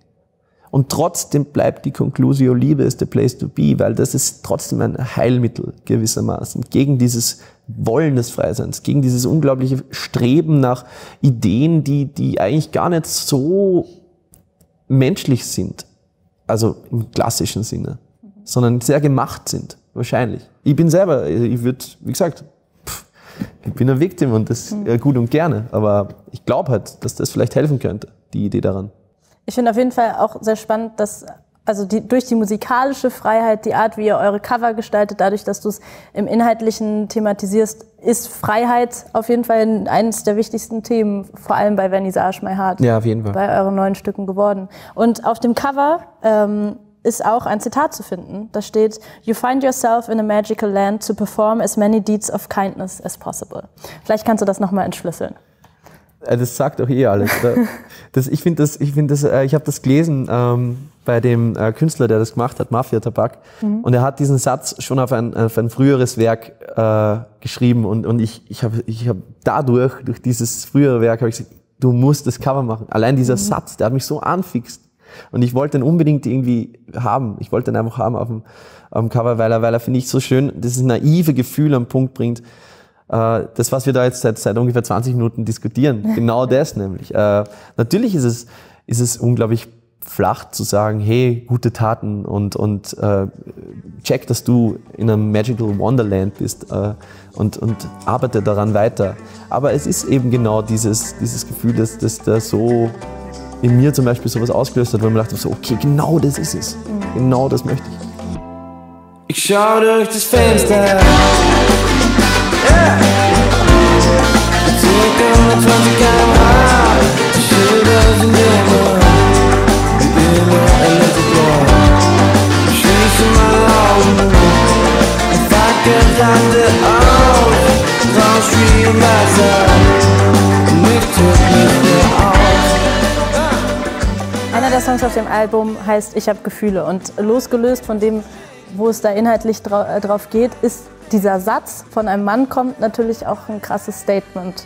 Und trotzdem bleibt die Conclusio, Liebe ist the place to be, weil das ist trotzdem ein Heilmittel gewissermaßen gegen dieses Wollen des Freiseins, gegen dieses unglaubliche Streben nach Ideen, die, die eigentlich gar nicht so menschlich sind, also im klassischen Sinne, sondern sehr gemacht sind, wahrscheinlich. Ich bin selber, ich würde, wie gesagt, pff, ich bin ein Victim und das mhm. gut und gerne, aber ich glaube halt, dass das vielleicht helfen könnte, die Idee daran. Ich finde auf jeden Fall auch sehr spannend, dass also die, durch die musikalische Freiheit, die Art, wie ihr eure Cover gestaltet, dadurch, dass du es im Inhaltlichen thematisierst, ist Freiheit auf jeden Fall eines der wichtigsten Themen, vor allem bei Vernissage My Heart. Ja, auf jeden Fall. Bei euren neuen Stücken geworden. Und auf dem Cover ähm, ist auch ein Zitat zu finden. Da steht, You find yourself in a magical land to perform as many deeds of kindness as possible. Vielleicht kannst du das nochmal entschlüsseln. Äh, das sagt doch eh alles. Das, ich finde das, ich finde das, äh, ich habe das gelesen ähm, bei dem äh, Künstler, der das gemacht hat, Mafia Tabak. Mhm. Und er hat diesen Satz schon auf ein, auf ein früheres Werk äh, geschrieben. Und, und ich, ich habe ich hab dadurch, durch dieses frühere Werk, habe ich gesagt, du musst das Cover machen. Allein dieser mhm. Satz, der hat mich so anfixt. Und ich wollte ihn unbedingt irgendwie haben. Ich wollte ihn einfach haben auf dem, auf dem Cover, weil er, weil er finde ich so schön dieses naive Gefühl am Punkt bringt. Äh, das, was wir da jetzt seit, seit ungefähr 20 Minuten diskutieren, genau das nämlich. Äh, natürlich ist es, ist es unglaublich flach zu sagen, hey, gute Taten und, und äh, check, dass du in einem Magical Wonderland bist äh, und, und arbeite daran weiter. Aber es ist eben genau dieses, dieses Gefühl, dass das da so in mir zum Beispiel sowas ausgelöst hat, weil man dachte so, okay, genau das ist es. Mhm. Genau das möchte ich. Ich schaue durch das Fenster. Einer der Songs auf dem Album heißt Ich habe Gefühle und losgelöst von dem, wo es da inhaltlich äh, drauf geht, ist dieser Satz von einem Mann kommt, natürlich auch ein krasses Statement.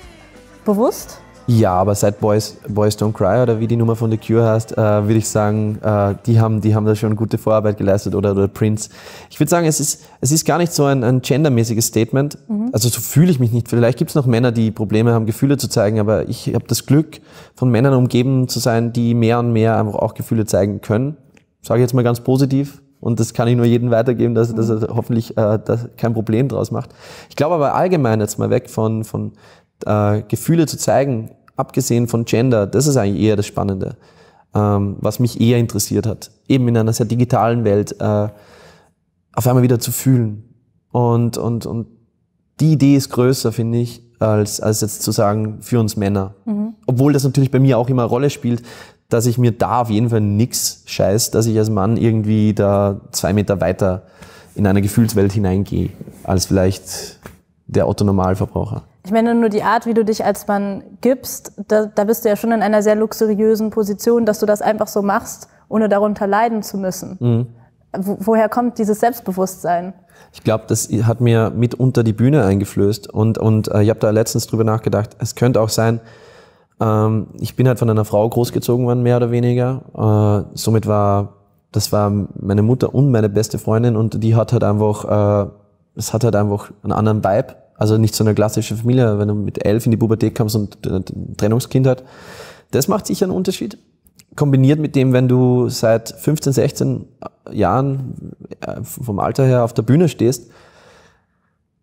Bewusst? Ja, aber seit Boys, Boys Don't Cry oder wie die Nummer von The Cure heißt, äh, würde ich sagen, äh, die, haben, die haben da schon gute Vorarbeit geleistet oder, oder Prince. Ich würde sagen, es ist, es ist gar nicht so ein, ein gendermäßiges Statement. Mhm. Also so fühle ich mich nicht. Vielleicht gibt es noch Männer, die Probleme haben, Gefühle zu zeigen, aber ich habe das Glück, von Männern umgeben zu sein, die mehr und mehr einfach auch Gefühle zeigen können. Sage ich jetzt mal ganz positiv. Und das kann ich nur jedem weitergeben, dass, dass er mhm. also hoffentlich äh, kein Problem draus macht. Ich glaube aber allgemein jetzt mal weg von, von äh, Gefühle zu zeigen, abgesehen von Gender, das ist eigentlich eher das Spannende, ähm, was mich eher interessiert hat. Eben in einer sehr digitalen Welt äh, auf einmal wieder zu fühlen. Und, und, und die Idee ist größer, finde ich, als, als jetzt zu sagen, für uns Männer. Mhm. Obwohl das natürlich bei mir auch immer eine Rolle spielt, dass ich mir da auf jeden Fall nichts scheiß, dass ich als Mann irgendwie da zwei Meter weiter in eine Gefühlswelt hineingehe, als vielleicht der Otto-Normalverbraucher. Ich meine nur die Art, wie du dich als Mann gibst, da, da bist du ja schon in einer sehr luxuriösen Position, dass du das einfach so machst, ohne darunter leiden zu müssen. Mhm. Wo, woher kommt dieses Selbstbewusstsein? Ich glaube, das hat mir mitunter die Bühne eingeflößt und, und äh, ich habe da letztens drüber nachgedacht, es könnte auch sein, ähm, ich bin halt von einer Frau großgezogen worden, mehr oder weniger. Äh, somit war, das war meine Mutter und meine beste Freundin und die hat halt einfach, äh, es hat halt einfach einen anderen Vibe. Also nicht so eine klassische Familie, wenn du mit elf in die Pubertät kommst und ein Trennungskind hat. Das macht sicher einen Unterschied kombiniert mit dem, wenn du seit 15, 16 äh, Jahren äh, vom Alter her auf der Bühne stehst,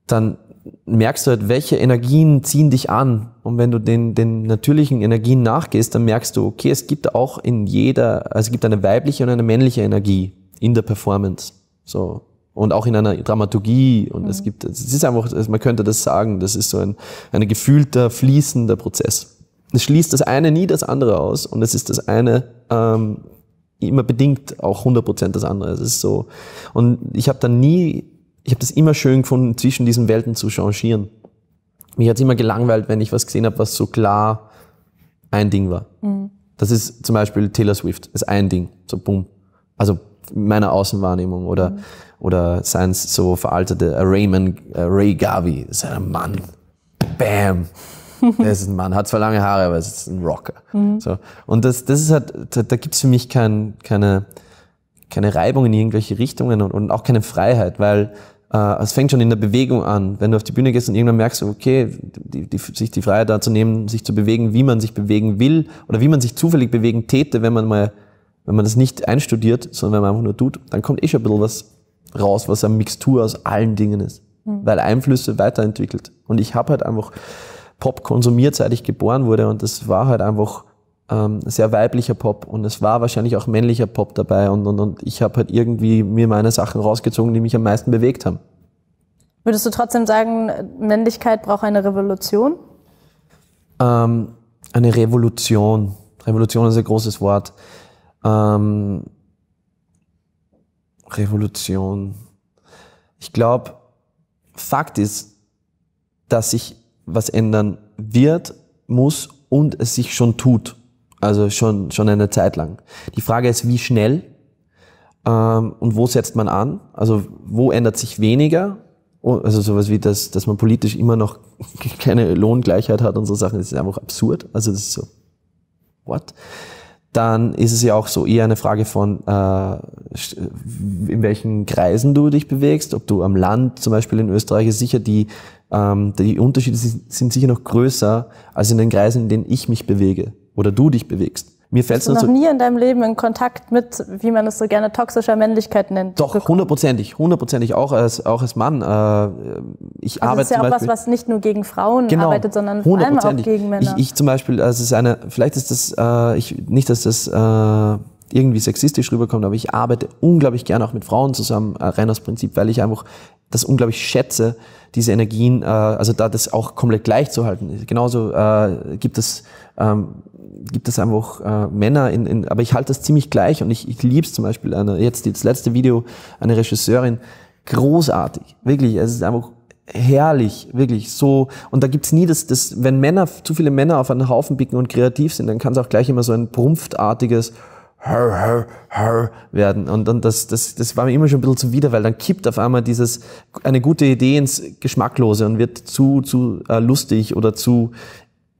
dann merkst du halt, welche Energien ziehen dich an. Und wenn du den, den natürlichen Energien nachgehst, dann merkst du, okay, es gibt auch in jeder, also es gibt eine weibliche und eine männliche Energie in der Performance. So. Und auch in einer Dramaturgie. Und mhm. es gibt, es ist einfach, man könnte das sagen, das ist so ein, ein gefühlter, fließender Prozess. Es schließt das eine nie das andere aus und es ist das eine ähm, immer bedingt auch 100% das andere. Es ist so. Und ich habe dann nie ich habe das immer schön gefunden, zwischen diesen Welten zu changieren. Mich hat es immer gelangweilt, wenn ich was gesehen habe, was so klar ein Ding war. Mhm. Das ist zum Beispiel Taylor Swift, ist ein Ding, so bumm. Also meiner Außenwahrnehmung oder, mhm. oder seien so veraltete äh, Raymond, äh, Ray Gavi, ist ein Mann. Bam. Er ist ein Mann, hat zwar lange Haare, aber es ist ein Rocker. Mhm. So. Und das, das ist halt, da, da es für mich kein, keine, keine Reibung in irgendwelche Richtungen und, und auch keine Freiheit, weil äh, es fängt schon in der Bewegung an. Wenn du auf die Bühne gehst und irgendwann merkst, okay, die, die, sich die Freiheit dazu nehmen, sich zu bewegen, wie man sich bewegen will oder wie man sich zufällig bewegen täte, wenn man mal, wenn man das nicht einstudiert, sondern wenn man einfach nur tut, dann kommt eh schon ein bisschen was raus, was eine Mixtur aus allen Dingen ist. Mhm. Weil Einflüsse weiterentwickelt. Und ich habe halt einfach Pop konsumiert, seit ich geboren wurde und das war halt einfach ähm, sehr weiblicher Pop und es war wahrscheinlich auch männlicher Pop dabei und, und, und ich habe halt irgendwie mir meine Sachen rausgezogen, die mich am meisten bewegt haben. Würdest du trotzdem sagen, Männlichkeit braucht eine Revolution? Ähm, eine Revolution. Revolution ist ein großes Wort. Ähm, Revolution. Ich glaube, Fakt ist, dass sich was ändern wird, muss und es sich schon tut. Also schon, schon eine Zeit lang. Die Frage ist, wie schnell ähm, und wo setzt man an? Also wo ändert sich weniger? Oh, also sowas wie das, dass man politisch immer noch keine Lohngleichheit hat und so Sachen, das ist einfach absurd. Also das ist so, what? Dann ist es ja auch so eher eine Frage von, äh, in welchen Kreisen du dich bewegst. Ob du am Land zum Beispiel in Österreich ist sicher die, ähm, die Unterschiede sind sicher noch größer als in den Kreisen, in denen ich mich bewege oder du dich bewegst. Mir fällt es nur noch so nie in deinem Leben in Kontakt mit, wie man es so gerne toxischer Männlichkeit nennt. Doch hundertprozentig, hundertprozentig auch als auch als Mann. Äh, ich also arbeite das ist ja auch Beispiel, was, was nicht nur gegen Frauen genau, arbeitet, sondern vor allem auch gegen Männer. Ich, ich zum Beispiel, also es ist eine, vielleicht ist das, äh, ich nicht, dass das äh, irgendwie sexistisch rüberkommt, aber ich arbeite unglaublich gerne auch mit Frauen zusammen, äh, rein aus Prinzip, weil ich einfach das unglaublich schätze, diese Energien, äh, also da das auch komplett gleich zu halten. Genauso äh, gibt es ähm, gibt es einfach äh, Männer in, in, aber ich halte das ziemlich gleich und ich, ich liebe es zum Beispiel, eine, jetzt das letzte Video, eine Regisseurin, großartig, wirklich, es ist einfach herrlich, wirklich so. Und da gibt's nie das, das, wenn Männer, zu viele Männer auf einen Haufen bicken und kreativ sind, dann kann es auch gleich immer so ein prumpftartiges Hör, hör, hör werden. Und, dann das, das, das war mir immer schon ein bisschen zuwider, weil dann kippt auf einmal dieses, eine gute Idee ins Geschmacklose und wird zu, zu äh, lustig oder zu,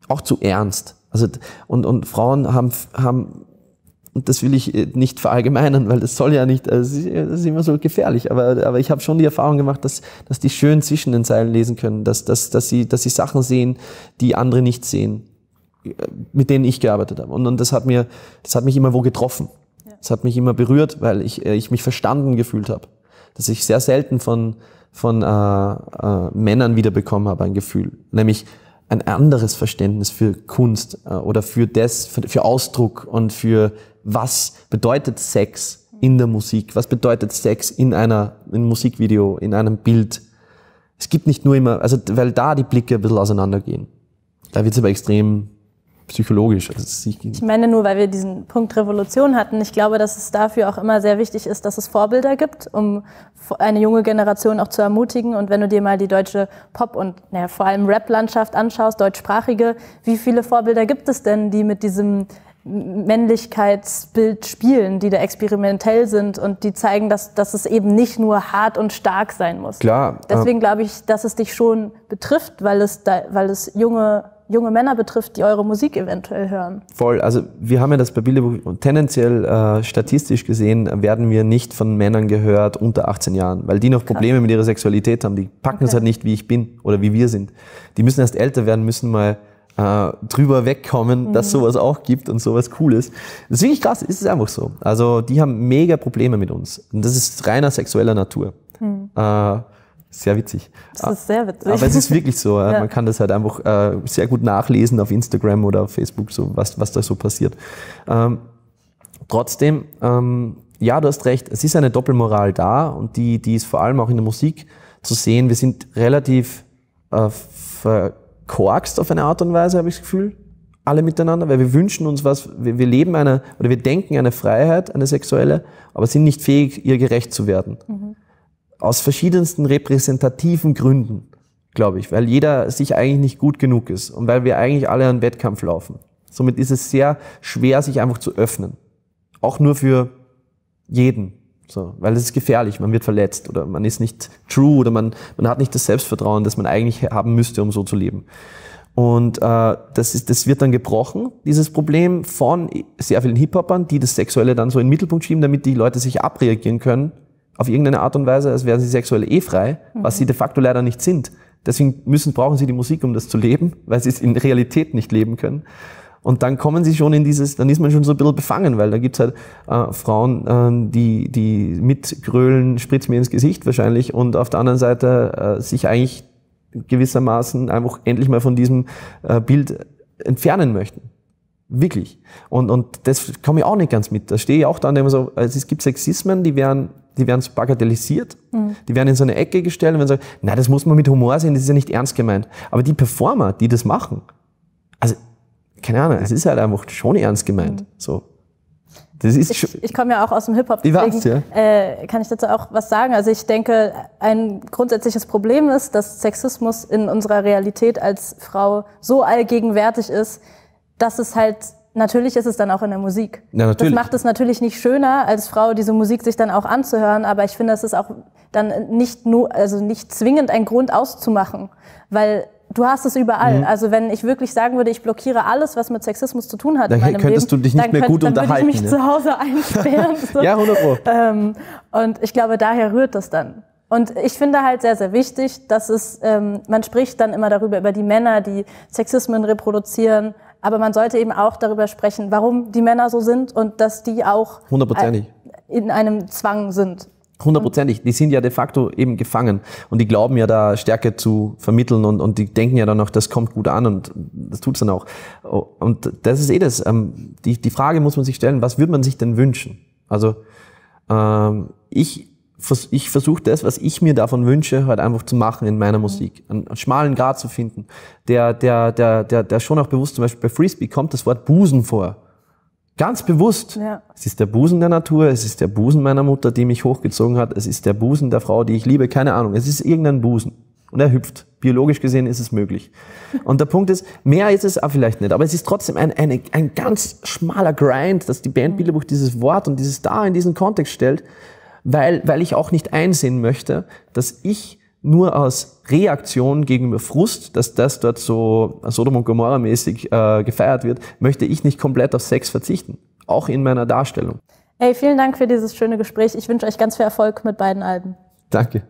auch zu ernst. Also, und, und Frauen haben, haben, und das will ich äh, nicht verallgemeinern, weil das soll ja nicht, das äh, äh, ist immer so gefährlich, aber, aber ich habe schon die Erfahrung gemacht, dass, dass die schön zwischen den Zeilen lesen können, dass, dass, dass, sie, dass sie Sachen sehen, die andere nicht sehen, mit denen ich gearbeitet habe. Und, und das, hat mir, das hat mich immer wo getroffen. Das hat mich immer berührt, weil ich, ich mich verstanden gefühlt habe. Dass ich sehr selten von, von äh, äh, Männern wiederbekommen habe, ein Gefühl. Nämlich, ein anderes Verständnis für Kunst äh, oder für das, für Ausdruck und für was bedeutet Sex in der Musik? Was bedeutet Sex in einer, in einem Musikvideo, in einem Bild? Es gibt nicht nur immer, also, weil da die Blicke ein bisschen auseinandergehen. Da wird es aber extrem psychologisch. Also ich meine nur, weil wir diesen Punkt Revolution hatten, ich glaube, dass es dafür auch immer sehr wichtig ist, dass es Vorbilder gibt, um eine junge Generation auch zu ermutigen. Und wenn du dir mal die deutsche Pop- und naja, vor allem Rap-Landschaft anschaust, deutschsprachige, wie viele Vorbilder gibt es denn, die mit diesem Männlichkeitsbild spielen, die da experimentell sind und die zeigen, dass, dass es eben nicht nur hart und stark sein muss. Klar. Deswegen äh, glaube ich, dass es dich schon betrifft, weil es, da, weil es junge junge Männer betrifft, die eure Musik eventuell hören. Voll, also wir haben ja das bei Bilderbuch tendenziell äh, statistisch gesehen, werden wir nicht von Männern gehört unter 18 Jahren, weil die noch Probleme Klar. mit ihrer Sexualität haben. Die packen okay. es halt nicht, wie ich bin oder wie wir sind. Die müssen erst älter werden, müssen mal äh, drüber wegkommen, mhm. dass sowas auch gibt und sowas cool ist. Das ist wirklich krass, ist es einfach so. Also die haben mega Probleme mit uns. Und das ist reiner sexueller Natur. Mhm. Äh, sehr witzig. Das ist sehr witzig. Aber es ist wirklich so. ja. Man kann das halt einfach äh, sehr gut nachlesen auf Instagram oder auf Facebook, so was, was da so passiert. Ähm, trotzdem, ähm, ja, du hast recht, es ist eine Doppelmoral da und die, die ist vor allem auch in der Musik zu sehen. Wir sind relativ äh, verkorkst auf eine Art und Weise, habe ich das Gefühl. Alle miteinander, weil wir wünschen uns was, wir, wir leben eine, oder wir denken eine Freiheit, eine sexuelle, aber sind nicht fähig, ihr gerecht zu werden. Mhm. Aus verschiedensten repräsentativen Gründen, glaube ich, weil jeder sich eigentlich nicht gut genug ist und weil wir eigentlich alle einen Wettkampf laufen. Somit ist es sehr schwer, sich einfach zu öffnen. Auch nur für jeden. So, weil es ist gefährlich, man wird verletzt oder man ist nicht true oder man, man hat nicht das Selbstvertrauen, das man eigentlich haben müsste, um so zu leben. Und äh, das, ist, das wird dann gebrochen, dieses Problem von sehr vielen Hip-Hopern, die das Sexuelle dann so in den Mittelpunkt schieben, damit die Leute sich abreagieren können auf irgendeine Art und Weise, als wären sie sexuell eh frei, mhm. was sie de facto leider nicht sind. Deswegen müssen, brauchen sie die Musik, um das zu leben, weil sie es in Realität nicht leben können. Und dann kommen sie schon in dieses, dann ist man schon so ein bisschen befangen, weil da gibt's halt äh, Frauen, äh, die, die mitgrölen, spritz mir ins Gesicht wahrscheinlich und auf der anderen Seite äh, sich eigentlich gewissermaßen einfach endlich mal von diesem äh, Bild entfernen möchten. Wirklich. Und, und das komme ich auch nicht ganz mit. Da stehe ich auch da und denke so, also es gibt Sexismen, die werden, die werden so bagatellisiert, mhm. die werden in so eine Ecke gestellt und werden sagen, nein, das muss man mit Humor sehen, das ist ja nicht ernst gemeint. Aber die Performer, die das machen, also, keine Ahnung, es ist halt einfach schon ernst gemeint. Mhm. So. Das ist ich, ich komme ja auch aus dem Hip-Hop, deswegen ja. äh, kann ich dazu auch was sagen. Also ich denke, ein grundsätzliches Problem ist, dass Sexismus in unserer Realität als Frau so allgegenwärtig ist, das ist halt, natürlich ist es dann auch in der Musik. Ja, natürlich. Das macht es natürlich nicht schöner, als Frau diese Musik sich dann auch anzuhören, aber ich finde, das ist auch dann nicht nur, also nicht zwingend ein Grund auszumachen, weil du hast es überall. Mhm. Also wenn ich wirklich sagen würde, ich blockiere alles, was mit Sexismus zu tun hat, dann in meinem könntest Leben, du dich nicht mehr gut dann unterhalten. Dann würde ich mich ne? zu Hause einsperren. So. ja, 100 Pro. Ähm, und ich glaube, daher rührt das dann. Und ich finde halt sehr, sehr wichtig, dass es, ähm, man spricht dann immer darüber, über die Männer, die Sexismen reproduzieren, aber man sollte eben auch darüber sprechen, warum die Männer so sind und dass die auch äh, in einem Zwang sind. Hundertprozentig. Die sind ja de facto eben gefangen und die glauben ja da Stärke zu vermitteln und, und die denken ja dann auch, das kommt gut an und das tut's dann auch. Oh, und das ist eh das. Ähm, die, die Frage muss man sich stellen, was würde man sich denn wünschen? Also ähm, ich ich versuche das, was ich mir davon wünsche, halt einfach zu machen in meiner mhm. Musik. Einen, einen schmalen Grad zu finden, der, der, der, der, der schon auch bewusst, zum Beispiel bei Frisbee kommt das Wort Busen vor. Ganz bewusst. Ja. Es ist der Busen der Natur, es ist der Busen meiner Mutter, die mich hochgezogen hat, es ist der Busen der Frau, die ich liebe, keine Ahnung. Es ist irgendein Busen. Und er hüpft. Biologisch gesehen ist es möglich. Und der Punkt ist, mehr ist es auch vielleicht nicht, aber es ist trotzdem ein, ein, ein ganz schmaler Grind, dass die Band Bilderbuch mhm. dieses Wort und dieses da in diesen Kontext stellt weil, weil ich auch nicht einsehen möchte, dass ich nur aus Reaktion gegenüber Frust, dass das dort so Sodom und Gomorra mäßig äh, gefeiert wird, möchte ich nicht komplett auf Sex verzichten, auch in meiner Darstellung. Hey, vielen Dank für dieses schöne Gespräch. Ich wünsche euch ganz viel Erfolg mit beiden Alben. Danke.